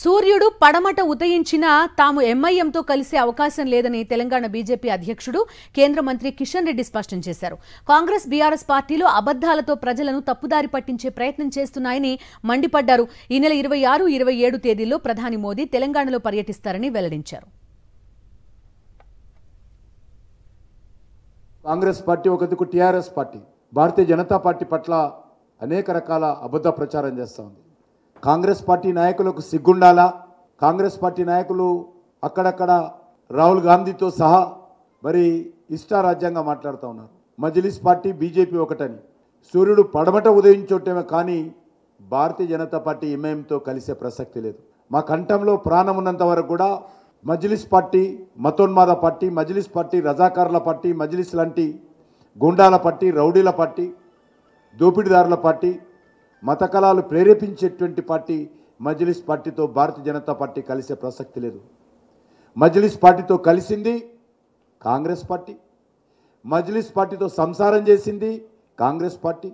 సూర్యుడు పడమట ఉదయించినా తాము ఎంఐఎంతో కలిసే అవకాశం లేదని తెలంగాణ బీజేపీ అధ్యక్షుడు కేంద్ర మంత్రి కిషన్ రెడ్డి స్పష్టం చేశారు కాంగ్రెస్ బీఆర్ఎస్ పార్టీలు అబద్దాలతో ప్రజలను తప్పుదారి పట్టించే ప్రయత్నం చేస్తున్నాయని మండిపడ్డారు ఈ నెల ఇరవై ఆరు ఇరవై ఏడు తేదీల్లో ప్రధాని మోదీ తెలంగాణలో పర్యటిస్తారని వెల్లడించారు కాంగ్రెస్ పార్టీ ఒకదుకు TRS party Bharatiya Janata party పట్ల అనేక రకాల అబద్ధ ప్రచారం చేస్తోంది కాంగ్రెస్ పార్టీ నాయకులకు సిగ్గుండాలా కాంగ్రెస్ పార్టీ నాయకులు అక్కడక్కడ రాహుల్ గాంధీతో సహా మరి ఇష్టారాజ్యంగా మాట్లాడుతూ ఉన్నారు మజ్లిస్ పార్టీ బీజేపీ ఒకటని సూర్యుడు పడమట ఉదయించోటమే కానీ భారతీయ జనతా పార్టీ ఎంఐఎంతో కలిసే ప్రసక్తి లేదు మా కంఠంలో ప్రాణం ఉన్నంత వరకు కూడా మజ్లిస్ పార్టీ మతోన్మాద పార్టీ మజ్లిస్ పార్టీ రజాకారుల పార్టీ మజ్లిస్ లాంటి గుండాల పార్టీ రౌడీల పార్టీ దోపిడీదారుల పార్టీ మత కళాలు ప్రేరేపించేటువంటి పార్టీ మజ్లిస్ పార్టీతో భారతీయ జనతా పార్టీ కలిసే ప్రసక్తి లేదు మజ్లిస్ పార్టీతో కలిసింది కాంగ్రెస్ పార్టీ మజ్లిస్ పార్టీతో సంసారం చేసింది కాంగ్రెస్ పార్టీ